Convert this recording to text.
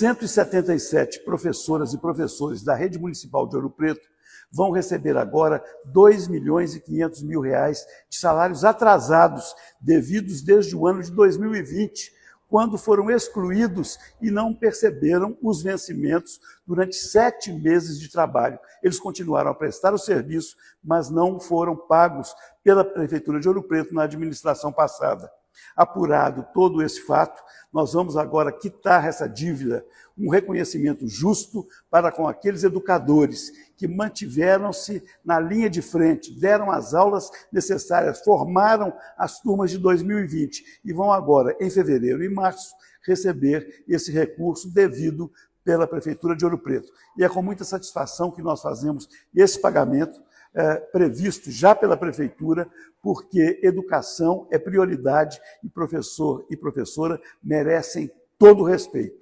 177 professoras e professores da Rede Municipal de Ouro Preto vão receber agora 2 milhões e 500 mil reais de salários atrasados, devidos desde o ano de 2020, quando foram excluídos e não perceberam os vencimentos durante sete meses de trabalho. Eles continuaram a prestar o serviço, mas não foram pagos pela Prefeitura de Ouro Preto na administração passada. Apurado todo esse fato, nós vamos agora quitar essa dívida, um reconhecimento justo para com aqueles educadores que mantiveram-se na linha de frente, deram as aulas necessárias, formaram as turmas de 2020 e vão agora, em fevereiro e março, receber esse recurso devido pela Prefeitura de Ouro Preto. E é com muita satisfação que nós fazemos esse pagamento é, previsto já pela Prefeitura, porque educação é prioridade e professor e professora merecem todo o respeito.